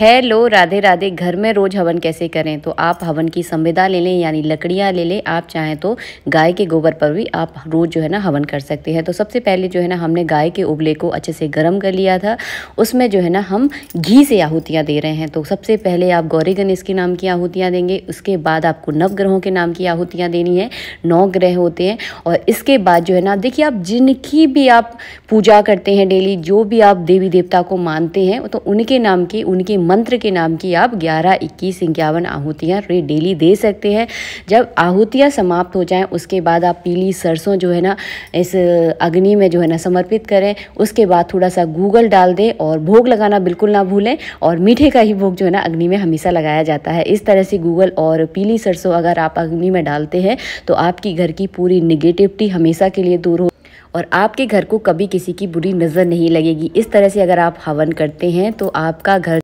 hello Radhe Radhe घर में रोज हवन कैसे करें तो आप हवन की संविदा ले लें यानी लकड़ियाँ ले लें आप चाहें तो गाय के गोबर पर भी आप रोज जो है ना हवन कर सकते हैं तो सबसे पहले जो है ना हमने गाय के उबले को अच्छे से गर्म कर लिया था उसमें जो है ना हम घी से आहूतियाँ दे रहे हैं तो सबसे पहले आप गौरी गणेश के नाम की आहुतियाँ देंगे उसके बाद आपको नवग्रहों के नाम की आहुतियाँ देनी है नौ ग्रह होते हैं और इसके बाद जो है ना देखिए आप जिनकी भी आप पूजा करते हैं डेली जो भी आप देवी देवता को मानते हैं तो उनके नाम की उनकी मंत्र के नाम की आप ग्यारह इक्कीस इक्यावन आहुतियाँ डेली दे सकते हैं जब आहुतियाँ समाप्त हो जाएँ उसके बाद आप पीली सरसों जो है ना इस अग्नि में जो है ना समर्पित करें उसके बाद थोड़ा सा गूगल डाल दें और भोग लगाना बिल्कुल ना भूलें और मीठे का ही भोग जो है ना अग्नि में हमेशा लगाया जाता है इस तरह से गूगल और पीली सरसों अगर आप अग्नि में डालते हैं तो आपकी घर की पूरी निगेटिविटी हमेशा के लिए दूर हो और आपके घर को कभी किसी की बुरी नज़र नहीं लगेगी इस तरह से अगर आप हवन करते हैं तो आपका घर